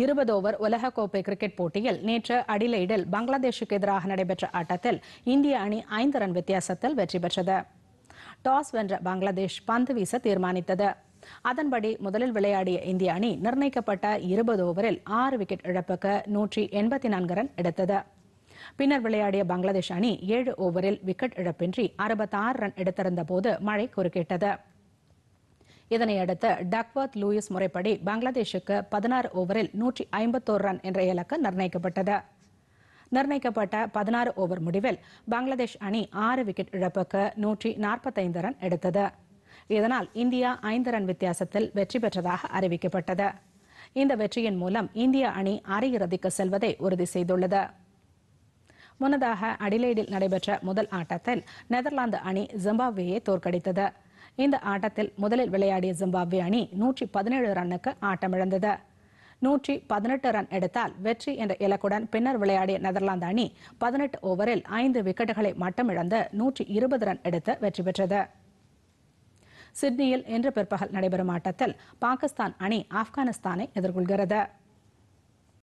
இருபது ஓவர் உலகக்கோப்பை கிரிக்கெட் போட்டியில் நேற்று அடிலைடில் பங்களாதேஷுக்கு எதிராக நடைபெற்ற ஆட்டத்தில் இந்திய அணி ஐந்து ரன் வித்தியாசத்தில் வெற்றி பெற்றது டாஸ் வென்ற பங்களாதேஷ் பந்து வீச தீர்மானித்தது அதன்படி முதலில் விளையாடிய இந்திய அணி நிர்ணயிக்கப்பட்ட இருபது ஓவரில் ஆறு விக்கெட் இழப்புக்கு நூற்றி எண்பத்தி நான்கு ரன் எடுத்தது பின்னர் விளையாடிய பங்களாதேஷ் அணி ஏழு ஓவரில் விக்கெட் இழப்பின்றி அறுபத்தாறு ரன் எடுத்திருந்த போது மழை குறுக்கிட்டது இதனையடுத்து டக்வாத் லூயிஸ் முறைப்படி பங்களாதேஷுக்கு பதினாறு ஓவரில் நூற்றி ஐம்பத்தோரு ரன் என்ற இலக்கு நிர்ணயிக்கப்பட்டது நிர்ணயிக்கப்பட்ட பதினாறு ஓவர் முடிவில் பங்களாதேஷ் அணி ஆறு விக்கெட் இழப்புக்கு நூற்றி நாற்பத்தைந்து ரன் எடுத்தது இதனால் இந்தியா ஐந்து ரன் வித்தியாசத்தில் வெற்றி பெற்றதாக அறிவிக்கப்பட்டது இந்த வெற்றியின் மூலம் இந்திய அணி அரையிறுதிக்கு செல்வதை உறுதி செய்துள்ளது முன்னதாக அடிலைடில் நடைபெற்ற முதல் ஆட்டத்தில் நெதர்லாந்து அணி ஜிம்பாப்வேயை தோற்கடித்தது இந்த ஆட்டத்தில் முதலில் விளையாடிய ஜிம்பாப்வே அணி நூற்றி பதினேழு ரன்னுக்கு ஆட்டமிழந்தது நூற்றி பதினெட்டு ரன் எடுத்தால் வெற்றி என்ற இலக்குடன் பின்னர் விளையாடிய நெதர்லாந்து அணி பதினெட்டு ஓவரில் ஐந்து விக்கெட்டுகளை மட்டமிழந்து நூற்றி இருபது ரன் எடுத்து வெற்றி பெற்றது சிட்னியில் இன்று பிற்பகல் நடைபெறும் ஆட்டத்தில் பாகிஸ்தான் அணி ஆப்கானிஸ்தானை எதிர்கொள்கிறது